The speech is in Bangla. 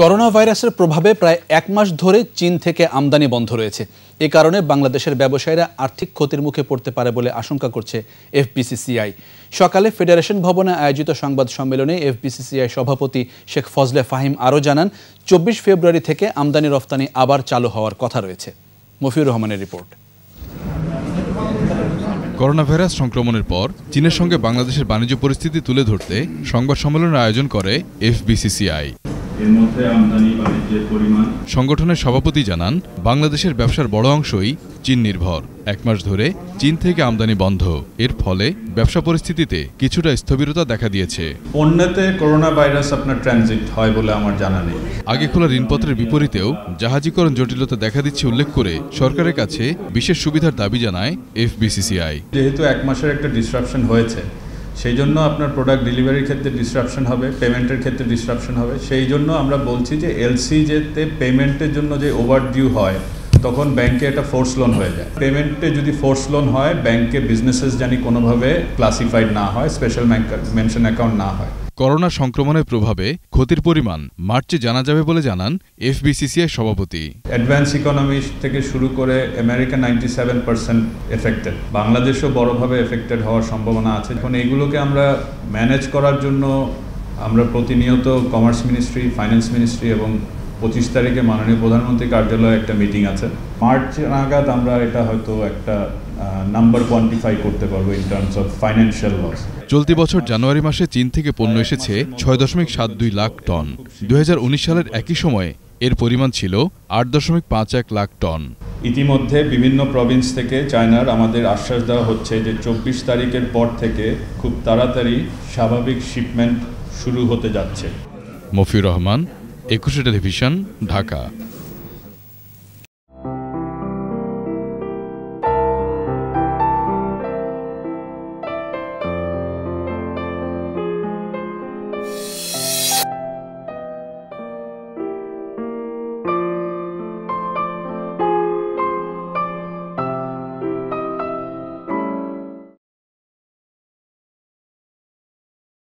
করোনা ভাইরাসের প্রভাবে প্রায় এক মাস ধরে চীন থেকে আমদানি বন্ধ রয়েছে এ কারণে বাংলাদেশের ব্যবসায়ীরা আর্থিক ক্ষতির মুখে পড়তে পারে বলে আশঙ্কা করছে এফবিসিসিআই সকালে ফেডারেশন ভবনে আয়োজিত সংবাদ সম্মেলনে এফবিসিসিআই সভাপতি শেখ ফজলে ফাহিম আরও জানান চব্বিশ ফেব্রুয়ারি থেকে আমদানি রফতানি আবার চালু হওয়ার কথা রয়েছে মফিউর রহমানের রিপোর্ট করোনা ভাইরাস সংক্রমণের পর চীনের সঙ্গে বাংলাদেশের বাণিজ্য পরিস্থিতি তুলে ধরতে সংবাদ সম্মেলনের আয়োজন করে এফবিসিসিআই সংগঠনের সভাপতি জানান বাংলাদেশের ব্যবসার বড় অংশই চীন নির্ভর এক মাস ধরে চীন থেকে আমদানি বন্ধ এর ফলে ব্যবসা পরিস্থিতিতে কিছুটা স্থবিরতা দেখা দিয়েছে পণ্যতে করোনা ভাইরাস আপনার ট্রানজিট হয় বলে আমার জানা নেই আগে খোলা ঋণপত্রের বিপরীতেও জাহাজীকরণ জটিলতা দেখা দিচ্ছে উল্লেখ করে সরকারের কাছে বিশেষ সুবিধার দাবি জানায় এফবিসিসিআই যেহেতু এক মাসের একটা ডিসরাপশন হয়েছে সেই জন্য আপনার প্রোডাক্ট ডেলিভারির ক্ষেত্রে ডিসরাপশন হবে পেমেন্টের ক্ষেত্রে ডিসরাপশন হবে সেই জন্য আমরা বলছি যে এলসি যেতে পেমেন্টের জন্য যে ওভার ডিউ হয় তখন ব্যাংকে একটা ফোর্স লোন হয়ে যায় পেমেন্টে যদি ফোর্স লোন হয় ব্যাংকে বিজনেসেস জানি কোনোভাবে ক্লাসিফাইড না হয় স্পেশাল মেনশন অ্যাকাউন্ট না হয় করোনা সংক্রমণের প্রভাবে ক্ষতির পরিমাণ মার্চে জানা যাবে বলে জানান এফবিসিসিআই সভাপতি অ্যাডভান্স ইকোনমি থেকে শুরু করে America ninety seven percent affected বাংলাদেশও বড়ভাবে এফেক্টেড হওয়ার সম্ভাবনা আছে এখন এগুলোকে আমরা ম্যানেজ করার জন্য আমরা প্রতিনিয়ত কমার্স মিনিস্ট্রি ফাইন্যান্স মিনিস্ট্রি এবং পঁচিশ তারিখে মাননীয় প্রধানমন্ত্রী কার্যালয়ে একটা মিটিং আছে মার্চ নাগাদ আমরা এটা হয়তো একটা নাম্বার কোয়ান্টিফাই করতে পারবো in terms of financial loss চলতি বছর জানুয়ারি মাসে চীন থেকে পণ্য এসেছে ছয় দশমিক সাত দুই লাখ টন দু সালের একই সময়ে এর পরিমাণ ছিল আট দশমিক পাঁচ এক লাখ টন ইতিমধ্যে বিভিন্ন প্রভিন্স থেকে চায়নার আমাদের আশ্বাস দেওয়া হচ্ছে যে চব্বিশ তারিখের পর থেকে খুব তাড়াতাড়ি স্বাভাবিক শিপমেন্ট শুরু হতে যাচ্ছে মফিউর রহমান একুশে টেলিভিশন ঢাকা